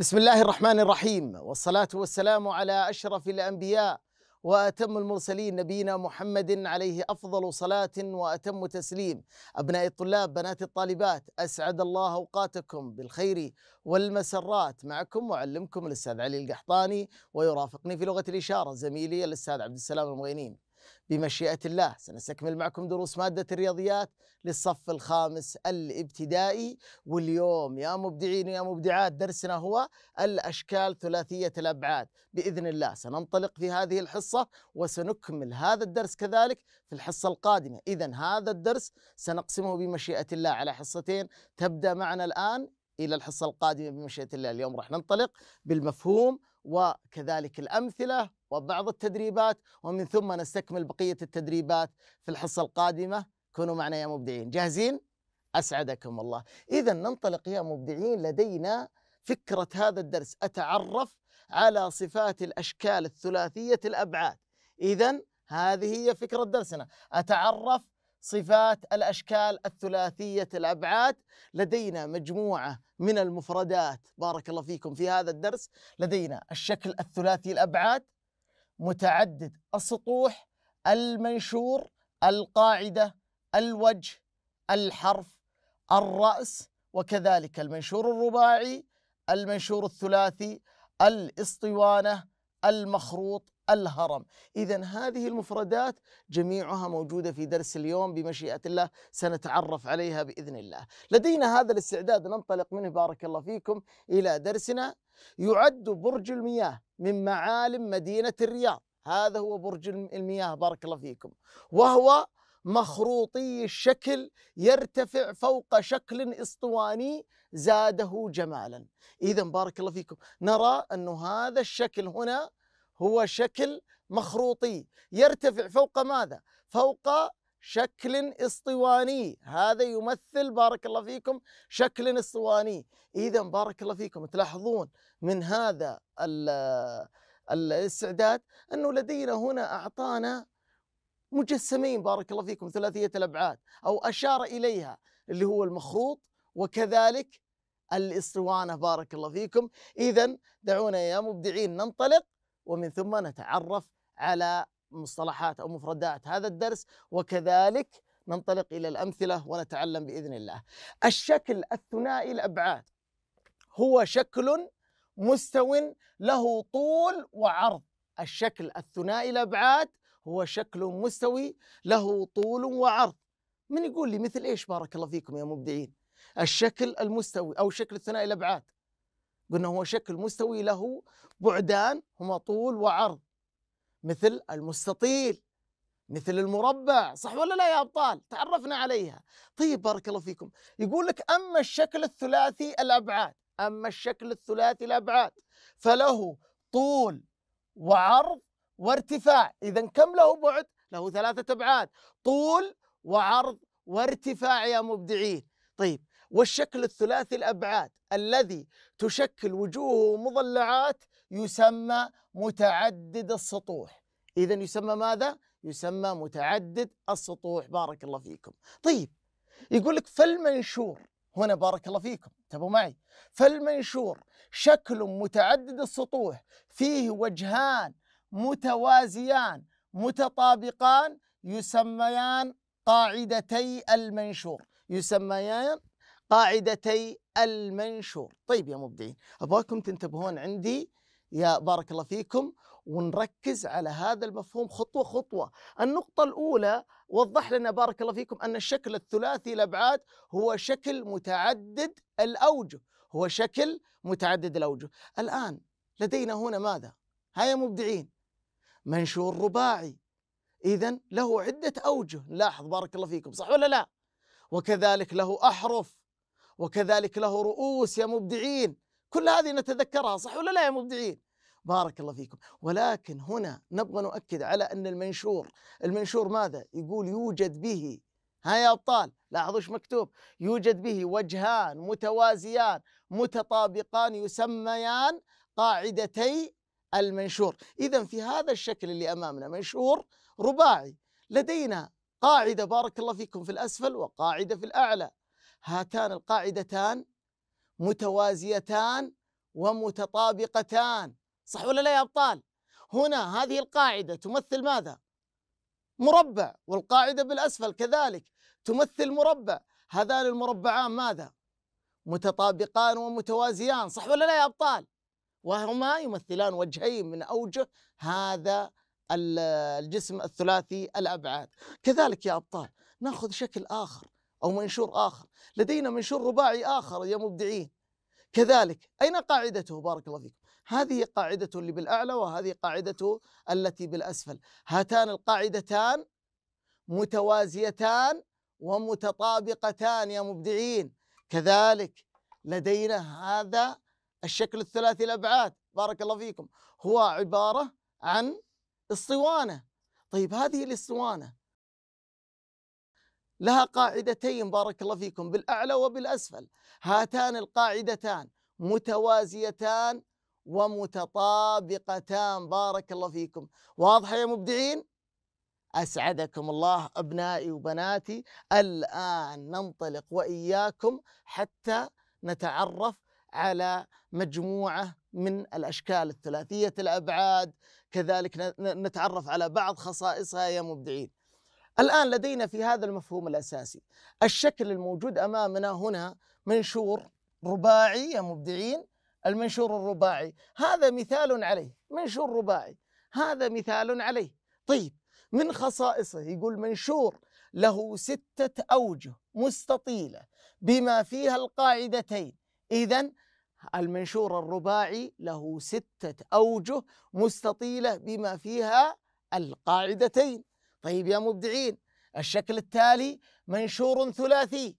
بسم الله الرحمن الرحيم والصلاة والسلام على أشرف الأنبياء وأتم المرسلين نبينا محمد عليه أفضل صلاة وأتم تسليم أبناء الطلاب بنات الطالبات أسعد الله أوقاتكم بالخير والمسرات معكم معلمكم الأستاذ علي القحطاني ويرافقني في لغة الإشارة زميلي الأستاذ عبد السلام المغينين بمشيئة الله سنستكمل معكم دروس مادة الرياضيات للصف الخامس الابتدائي واليوم يا مبدعين ويا مبدعات درسنا هو الأشكال ثلاثية الأبعاد بإذن الله سننطلق في هذه الحصة وسنكمل هذا الدرس كذلك في الحصة القادمة إذا هذا الدرس سنقسمه بمشيئة الله على حصتين تبدأ معنا الآن إلى الحصة القادمة بمشيئة الله اليوم راح ننطلق بالمفهوم وكذلك الأمثلة وبعض التدريبات ومن ثم نستكمل بقية التدريبات في الحصة القادمة كونوا معنا يا مبدعين جاهزين؟ أسعدكم الله إذا ننطلق يا مبدعين لدينا فكرة هذا الدرس أتعرف على صفات الأشكال الثلاثية الأبعاد إذا هذه هي فكرة درسنا أتعرف صفات الأشكال الثلاثية الأبعاد لدينا مجموعة من المفردات بارك الله فيكم في هذا الدرس لدينا الشكل الثلاثي الأبعاد متعدد السطوح المنشور القاعدة الوجه الحرف الرأس وكذلك المنشور الرباعي المنشور الثلاثي الاسطوانة المخروط الهرم إذا هذه المفردات جميعها موجودة في درس اليوم بمشيئة الله سنتعرف عليها بإذن الله لدينا هذا الاستعداد ننطلق منه بارك الله فيكم إلى درسنا يعد برج المياه من معالم مدينة الرياض هذا هو برج المياه بارك الله فيكم وهو مخروطي الشكل يرتفع فوق شكل اسطواني زاده جمالا اذا بارك الله فيكم نرى ان هذا الشكل هنا هو شكل مخروطي يرتفع فوق ماذا؟ فوق شكل اسطواني هذا يمثل بارك الله فيكم شكل اسطواني اذا بارك الله فيكم تلاحظون من هذا الاستعداد انه لدينا هنا اعطانا مجسمين بارك الله فيكم ثلاثيه الابعاد او اشار اليها اللي هو المخروط وكذلك الاسطوانه بارك الله فيكم اذا دعونا يا مبدعين ننطلق ومن ثم نتعرف على مصطلحات او مفردات هذا الدرس وكذلك ننطلق الى الامثله ونتعلم باذن الله. الشكل الثنائي الابعاد هو شكل مستو له طول وعرض. الشكل الثنائي الابعاد هو شكل مستوي له طول وعرض. من يقول لي مثل ايش بارك الله فيكم يا مبدعين؟ الشكل المستوي او شكل الثنائي الابعاد. قلنا هو شكل مستوي له بعدان هما طول وعرض مثل المستطيل مثل المربع صح ولا لا يا أبطال تعرفنا عليها طيب بارك الله فيكم يقول لك أما الشكل الثلاثي الأبعاد أما الشكل الثلاثي الأبعاد فله طول وعرض وارتفاع إذا كم له بعد؟ له ثلاثة أبعاد طول وعرض وارتفاع يا مبدعين طيب والشكل الثلاثي الأبعاد الذي تشكل وجوهه مضلعات يسمى متعدد السطوح إذا يسمى ماذا؟ يسمى متعدد السطوح بارك الله فيكم طيب يقول لك فالمنشور هنا بارك الله فيكم انتبهوا معي فالمنشور شكل متعدد السطوح فيه وجهان متوازيان متطابقان يسميان قاعدتي المنشور يسميان قاعدتي المنشور طيب يا مبدعين أبغاكم تنتبهون عندي يا بارك الله فيكم ونركز على هذا المفهوم خطوة خطوة النقطة الأولى وضح لنا بارك الله فيكم أن الشكل الثلاثي الأبعاد هو شكل متعدد الأوجه هو شكل متعدد الأوجه الآن لدينا هنا ماذا؟ هيا مبدعين منشور رباعي إذا له عدة أوجه لاحظ بارك الله فيكم صح ولا لا؟ وكذلك له أحرف وكذلك له رؤوس يا مبدعين كل هذه نتذكرها صح ولا لا يا مبدعين بارك الله فيكم ولكن هنا نبغى نؤكد على أن المنشور المنشور ماذا يقول يوجد به ها يا أبطال لاحظوا ايش مكتوب يوجد به وجهان متوازيان متطابقان يسميان قاعدتي المنشور إذا في هذا الشكل اللي أمامنا منشور رباعي لدينا قاعدة بارك الله فيكم في الأسفل وقاعدة في الأعلى هاتان القاعدتان متوازيتان ومتطابقتان صح ولا لا يا أبطال هنا هذه القاعدة تمثل ماذا مربع والقاعدة بالأسفل كذلك تمثل مربع هذان المربعان ماذا متطابقان ومتوازيان صح ولا لا يا أبطال وهما يمثلان وجهين من أوجه هذا الجسم الثلاثي الأبعاد كذلك يا أبطال ناخذ شكل آخر أو منشور آخر لدينا منشور رباعي آخر يا مبدعين كذلك أين قاعدته بارك الله فيكم هذه قاعدته اللي بالأعلى وهذه قاعدته التي بالأسفل هاتان القاعدتان متوازيتان ومتطابقتان يا مبدعين كذلك لدينا هذا الشكل الثلاثي الأبعاد بارك الله فيكم هو عبارة عن اسطوانة طيب هذه الاسطوانه لها قاعدتين بارك الله فيكم بالاعلى وبالاسفل هاتان القاعدتان متوازيتان ومتطابقتان بارك الله فيكم واضحه يا مبدعين اسعدكم الله ابنائي وبناتي الان ننطلق واياكم حتى نتعرف على مجموعه من الاشكال الثلاثيه الابعاد كذلك نتعرف على بعض خصائصها يا مبدعين الآن لدينا في هذا المفهوم الأساسي الشكل الموجود أمامنا هنا منشور رباعي يا مبدعين المنشور الرباعي هذا مثال عليه منشور رباعي هذا مثال عليه طيب من خصائصه يقول منشور له ستة أوجه مستطيلة بما فيها القاعدتين إذا المنشور الرباعي له ستة أوجه مستطيلة بما فيها القاعدتين طيب يا مبدعين الشكل التالي منشور ثلاثي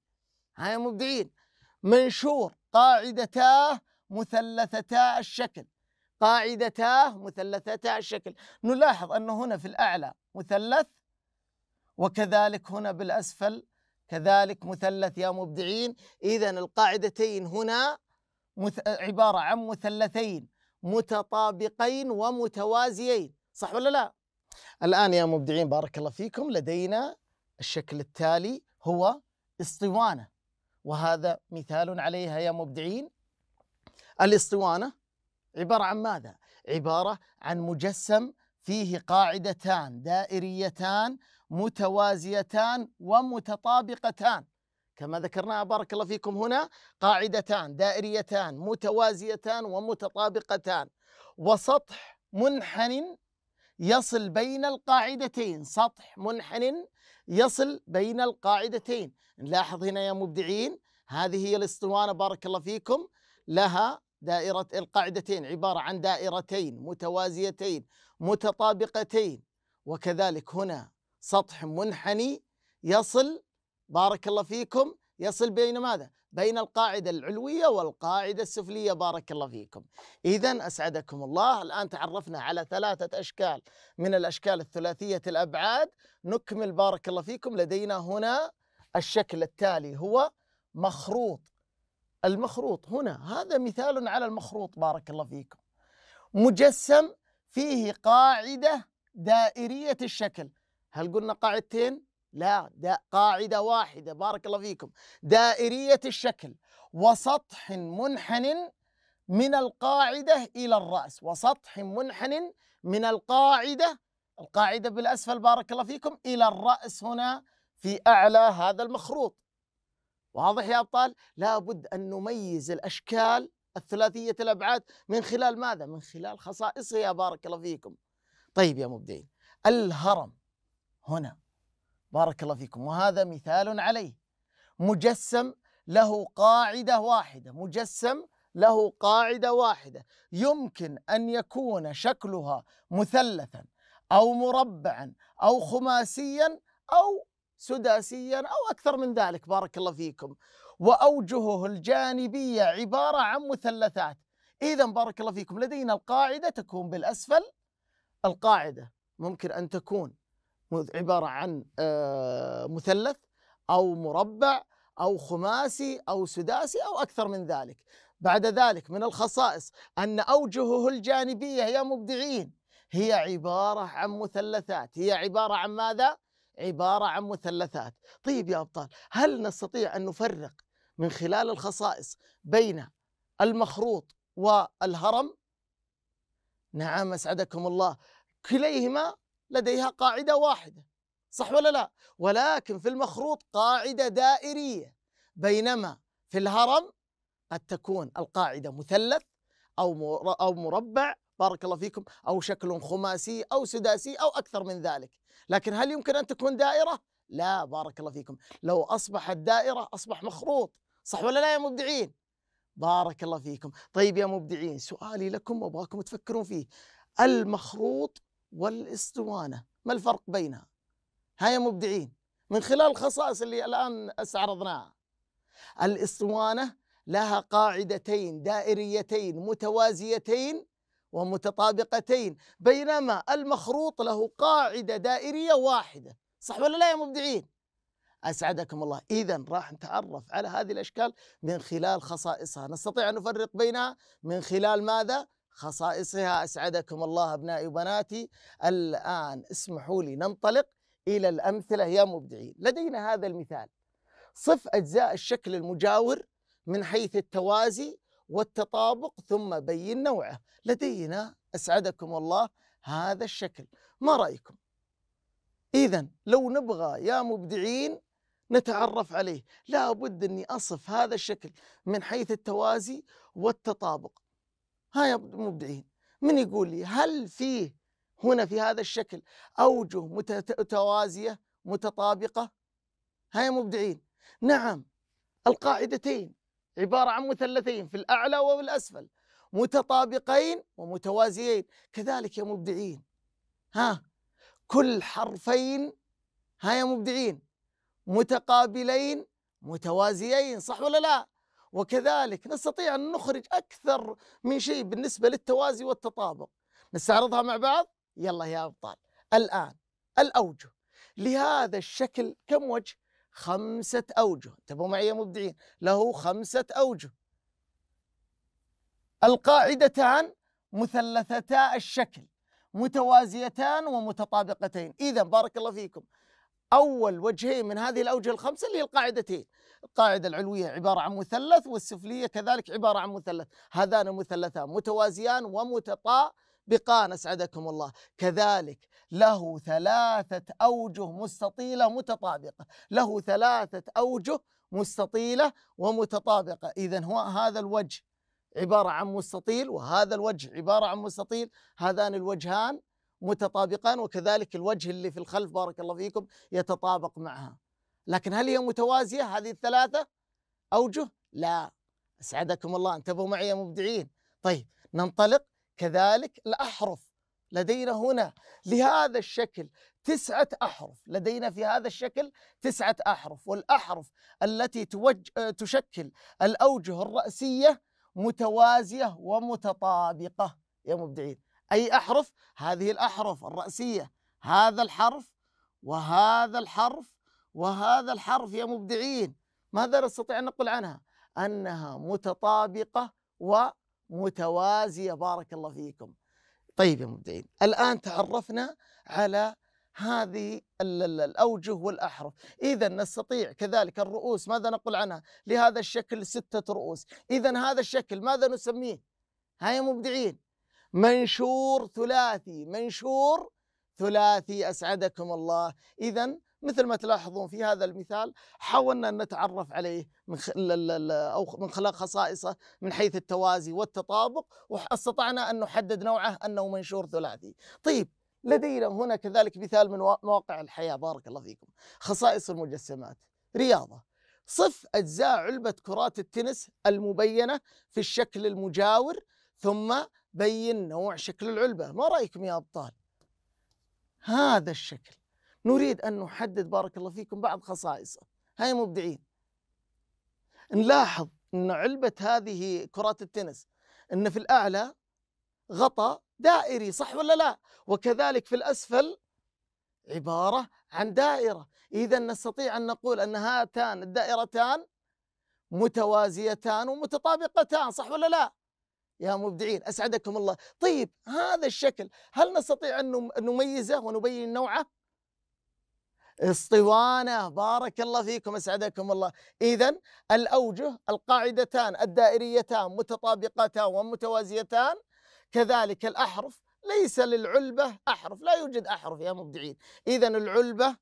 ها يا مبدعين منشور قاعدتاه مثلثتا الشكل قاعدتاه مثلثتا الشكل نلاحظ أن هنا في الأعلى مثلث وكذلك هنا بالأسفل كذلك مثلث يا مبدعين إذا القاعدتين هنا عبارة عن مثلثين متطابقين ومتوازيين صح ولا لا الآن يا مبدعين بارك الله فيكم لدينا الشكل التالي هو اسطوانة وهذا مثال عليها يا مبدعين الاسطوانة عبارة عن ماذا؟ عبارة عن مجسم فيه قاعدتان دائريتان متوازيتان ومتطابقتان كما ذكرناها بارك الله فيكم هنا قاعدتان دائريتان متوازيتان ومتطابقتان وسطح منحن يصل بين القاعدتين سطح منحن يصل بين القاعدتين نلاحظ هنا يا مبدعين هذه هي الاسطوانة بارك الله فيكم لها دائرة القاعدتين عبارة عن دائرتين متوازيتين متطابقتين وكذلك هنا سطح منحني يصل بارك الله فيكم يصل بين ماذا؟ بين القاعدة العلوية والقاعدة السفلية بارك الله فيكم إذا أسعدكم الله الآن تعرفنا على ثلاثة أشكال من الأشكال الثلاثية الأبعاد نكمل بارك الله فيكم لدينا هنا الشكل التالي هو مخروط المخروط هنا هذا مثال على المخروط بارك الله فيكم مجسم فيه قاعدة دائرية الشكل هل قلنا قاعدتين؟ لا ده قاعدة واحدة بارك الله فيكم دائرية الشكل وسطح منحن من القاعدة إلى الرأس وسطح منحن من القاعدة القاعدة بالأسفل بارك الله فيكم إلى الرأس هنا في أعلى هذا المخروط واضح يا أبطال؟ لابد أن نميز الأشكال الثلاثية الأبعاد من خلال ماذا؟ من خلال خصائصها بارك الله فيكم طيب يا مبدعين الهرم هنا بارك الله فيكم وهذا مثال عليه مجسم له قاعدة واحدة مجسم له قاعدة واحدة يمكن أن يكون شكلها مثلثا أو مربعا أو خماسيا أو سداسيا أو أكثر من ذلك بارك الله فيكم وأوجهه الجانبية عبارة عن مثلثات إذا بارك الله فيكم لدينا القاعدة تكون بالأسفل القاعدة ممكن أن تكون عبارة عن آه، مثلث أو مربع أو خماسي أو سداسي أو أكثر من ذلك بعد ذلك من الخصائص أن أوجهه الجانبية يا مبدعين هي عبارة عن مثلثات هي عبارة عن ماذا؟ عبارة عن مثلثات طيب يا أبطال هل نستطيع أن نفرق من خلال الخصائص بين المخروط والهرم؟ نعم أسعدكم الله كليهما لديها قاعدة واحدة صح ولا لا؟ ولكن في المخروط قاعدة دائرية بينما في الهرم قد تكون القاعدة مثلث أو أو مربع بارك الله فيكم أو شكل خماسي أو سداسي أو أكثر من ذلك لكن هل يمكن أن تكون دائرة؟ لا بارك الله فيكم لو أصبحت دائرة أصبح مخروط صح ولا لا يا مبدعين؟ بارك الله فيكم طيب يا مبدعين سؤالي لكم وأبغاكم تفكرون فيه المخروط والاستوانة ما الفرق بينها هيا مبدعين من خلال الخصائص اللي الآن استعرضناها الاستوانة لها قاعدتين دائريتين متوازيتين ومتطابقتين بينما المخروط له قاعدة دائرية واحدة صح ولا لا يا مبدعين أسعدكم الله إذا راح نتعرف على هذه الأشكال من خلال خصائصها نستطيع أن نفرق بينها من خلال ماذا؟ خصائصها أسعدكم الله أبنائي وبناتي الآن اسمحوا لي ننطلق إلى الأمثلة يا مبدعين لدينا هذا المثال صف أجزاء الشكل المجاور من حيث التوازي والتطابق ثم بين نوعه لدينا أسعدكم الله هذا الشكل ما رأيكم؟ إذا لو نبغى يا مبدعين نتعرف عليه لا بد أني أصف هذا الشكل من حيث التوازي والتطابق ها يا مبدعين من يقول لي هل فيه هنا في هذا الشكل أوجه متوازية متطابقة ها يا مبدعين نعم القاعدتين عبارة عن مثلثين في الأعلى والأسفل متطابقين ومتوازيين كذلك يا مبدعين ها كل حرفين ها يا مبدعين متقابلين متوازيين صح ولا لا وكذلك نستطيع أن نخرج أكثر من شيء بالنسبة للتوازي والتطابق نستعرضها مع بعض يلا يا أبطال الآن الأوجه لهذا الشكل كم وجه خمسة أوجه انتبهوا معي يا مبدعين له خمسة أوجه القاعدتان مثلثتا الشكل متوازيتان ومتطابقتين إذا بارك الله فيكم أول وجهين من هذه الأوجه الخمسة اللي هي القاعدتين القاعدة العلوية عبارة عن مثلث والسفلية كذلك عبارة عن مثلث هذان مثلثان متوازيان ومتطابقان أسعدكم الله كذلك له ثلاثة أوجه مستطيلة متطابقة له ثلاثة أوجه مستطيلة ومتطابقة إذا هو هذا الوجه عبارة عن مستطيل وهذا الوجه عبارة عن مستطيل هذان الوجهان متطابقان وكذلك الوجه اللي في الخلف بارك الله فيكم يتطابق معها لكن هل هي متوازية هذه الثلاثة أوجه؟ لا أسعدكم الله انتبهوا معي يا مبدعين طيب ننطلق كذلك الأحرف لدينا هنا لهذا الشكل تسعة أحرف لدينا في هذا الشكل تسعة أحرف والأحرف التي توج... تشكل الأوجه الرأسية متوازية ومتطابقة يا مبدعين أي أحرف؟ هذه الأحرف الرأسية هذا الحرف وهذا الحرف وهذا الحرف يا مبدعين ماذا نستطيع أن نقول عنها أنها متطابقة ومتوازية بارك الله فيكم طيب يا مبدعين الآن تعرفنا على هذه الأوجه والأحرف إذا نستطيع كذلك الرؤوس ماذا نقول عنها لهذا الشكل ستة رؤوس إذا هذا الشكل ماذا نسميه يا مبدعين منشور ثلاثي منشور ثلاثي أسعدكم الله إذا مثل ما تلاحظون في هذا المثال حاولنا أن نتعرف عليه من أو من خلال خصائصه من حيث التوازي والتطابق واستطعنا أن نحدد نوعه أنه منشور ثلاثي طيب لدينا هنا كذلك مثال من مواقع الحياة بارك الله فيكم خصائص المجسمات رياضة صف أجزاء علبة كرات التنس المبينة في الشكل المجاور ثم بين نوع شكل العلبة ما رأيكم يا أبطال هذا الشكل نريد أن نحدد بارك الله فيكم بعض خصائصه هاي مبدعين نلاحظ أن علبة هذه كرات التنس أن في الأعلى غطى دائري صح ولا لا وكذلك في الأسفل عبارة عن دائرة إذا نستطيع أن نقول أن هاتان الدائرتان متوازيتان ومتطابقتان صح ولا لا يا مبدعين أسعدكم الله طيب هذا الشكل هل نستطيع أن نميزه ونبين نوعه اسطوانه بارك الله فيكم اسعدكم الله اذا الاوجه القاعدتان الدائريتان متطابقتان ومتوازيتان كذلك الاحرف ليس للعلبه احرف لا يوجد احرف يا مبدعين اذا العلبه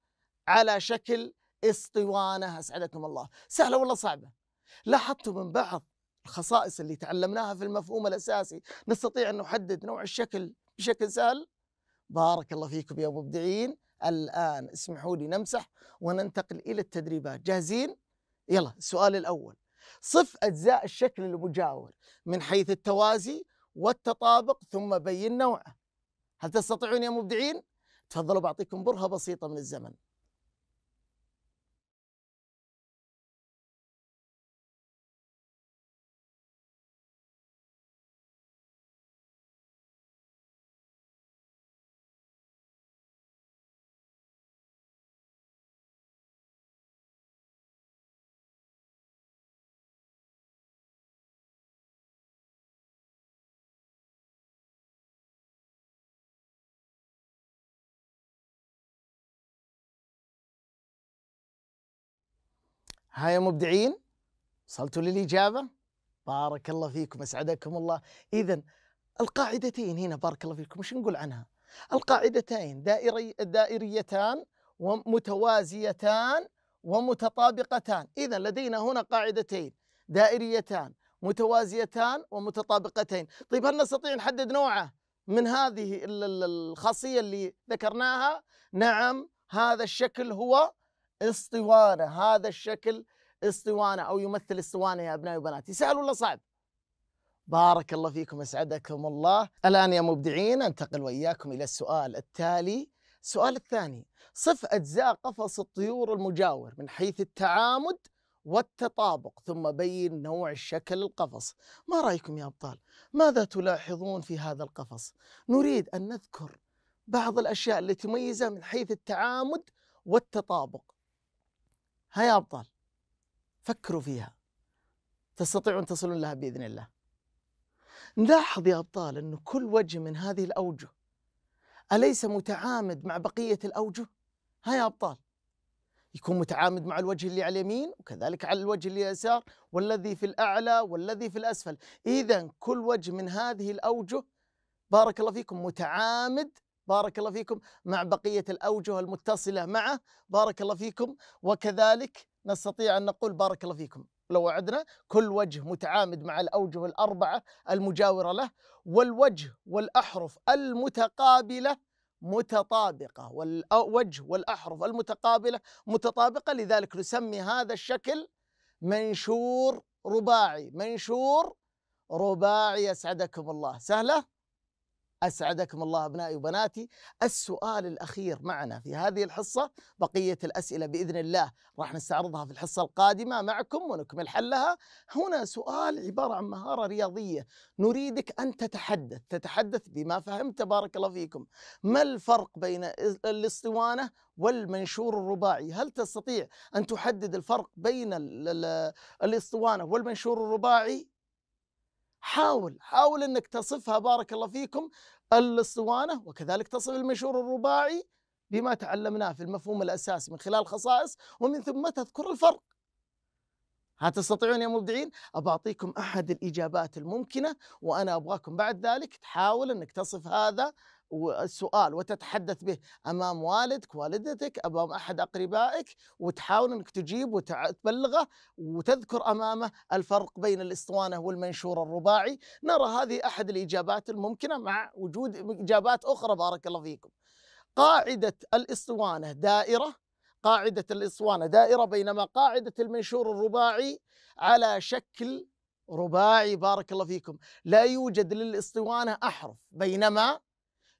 على شكل اسطوانه اسعدكم الله سهله ولا صعبه لاحظتوا من بعض الخصائص اللي تعلمناها في المفهوم الاساسي نستطيع ان نحدد نوع الشكل بشكل سهل بارك الله فيكم يا مبدعين الآن اسمحوا لي نمسح وننتقل إلى التدريبات جاهزين؟ يلا السؤال الأول صف أجزاء الشكل المجاور من حيث التوازي والتطابق ثم بين نوعه هل تستطيعون يا مبدعين؟ تفضلوا بعطيكم برهة بسيطة من الزمن ها يا مبدعين وصلتوا للإجابة بارك الله فيكم أسعدكم الله إذا القاعدتين هنا بارك الله فيكم وش نقول عنها القاعدتين دائري دائريتان ومتوازيتان ومتطابقتان إذا لدينا هنا قاعدتين دائريتان متوازيتان ومتطابقتين طيب هل نستطيع نحدد نوعه من هذه الخاصية اللي ذكرناها نعم هذا الشكل هو اسطوانه هذا الشكل اسطوانه او يمثل اسطوانه يا ابنائي وبناتي سهل ولا صعب؟ بارك الله فيكم اسعدكم الله الان يا مبدعين انتقل واياكم الى السؤال التالي السؤال الثاني صف اجزاء قفص الطيور المجاور من حيث التعامد والتطابق ثم بين نوع شكل القفص ما رايكم يا ابطال ماذا تلاحظون في هذا القفص نريد ان نذكر بعض الاشياء اللي تميزه من حيث التعامد والتطابق هيا أبطال فكروا فيها تستطيعون تصلون لها بإذن الله نلاحظ يا أبطال أن كل وجه من هذه الأوجه أليس متعامد مع بقية الأوجه؟ هيا يا أبطال يكون متعامد مع الوجه اللي على اليمين وكذلك على الوجه اللي اليسار والذي في الأعلى والذي في الأسفل إذا كل وجه من هذه الأوجه بارك الله فيكم متعامد بارك الله فيكم مع بقية الأوجه المتصلة معه بارك الله فيكم وكذلك نستطيع أن نقول بارك الله فيكم لو وعدنا كل وجه متعامد مع الأوجه الأربعة المجاورة له والوجه والأحرف المتقابلة متطابقة والوجه والأحرف المتقابلة متطابقة لذلك نسمي هذا الشكل منشور رباعي منشور رباعي أسعدكم الله سهلة؟ أسعدكم الله أبنائي وبناتي السؤال الأخير معنا في هذه الحصة بقية الأسئلة بإذن الله راح نستعرضها في الحصة القادمة معكم ونكمل حلها هنا سؤال عبارة عن مهارة رياضية نريدك أن تتحدث تتحدث بما فهمت بارك الله فيكم ما الفرق بين الاسطوانة والمنشور الرباعي هل تستطيع أن تحدد الفرق بين الاسطوانة والمنشور الرباعي حاول حاول انك تصفها بارك الله فيكم الاسطوانه وكذلك تصف المنشور الرباعي بما تعلمناه في المفهوم الاساسي من خلال خصائص ومن ثم تذكر الفرق. ها تستطيعون يا مبدعين؟ أعطيكم أحد الإجابات الممكنة وأنا أبغاكم بعد ذلك تحاول أنك تصف هذا والسؤال وتتحدث به امام والدك والدتك امام احد اقربائك وتحاول انك تجيب وتبلغه وتذكر امامه الفرق بين الاسطوانه والمنشور الرباعي نرى هذه احد الاجابات الممكنه مع وجود اجابات اخرى بارك الله فيكم قاعده الاسطوانه دائره قاعده الاسطوانه دائره بينما قاعده المنشور الرباعي على شكل رباعي بارك الله فيكم لا يوجد للاسطوانه احرف بينما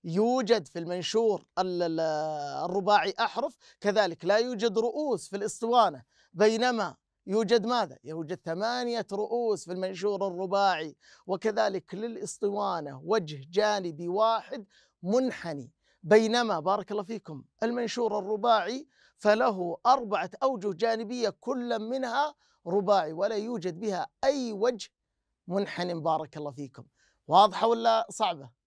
يوجد في المنشور الرباعي أحرف كذلك لا يوجد رؤوس في الإسطوانة بينما يوجد ماذا؟ يوجد ثمانية رؤوس في المنشور الرباعي وكذلك للإسطوانة وجه جانبي واحد منحني بينما بارك الله فيكم المنشور الرباعي فله أربعة أوجه جانبية كل منها رباعي ولا يوجد بها أي وجه منحني بارك الله فيكم واضحة ولا صعبة؟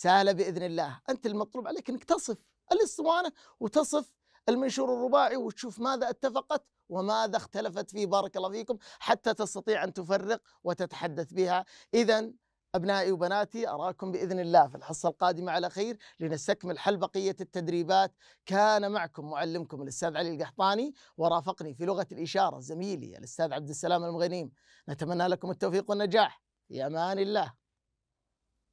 سهله باذن الله، انت المطلوب عليك انك تصف الاسطوانه وتصف المنشور الرباعي وتشوف ماذا اتفقت وماذا اختلفت فيه بارك الله فيكم حتى تستطيع ان تفرق وتتحدث بها، اذا أبنائي وبناتي أراكم بإذن الله في الحصة القادمة على خير لنستكمل حل بقية التدريبات كان معكم معلمكم الأستاذ علي القحطاني ورافقني في لغة الإشارة زميلي الأستاذ عبد السلام المغنيم نتمنى لكم التوفيق والنجاح في أمان الله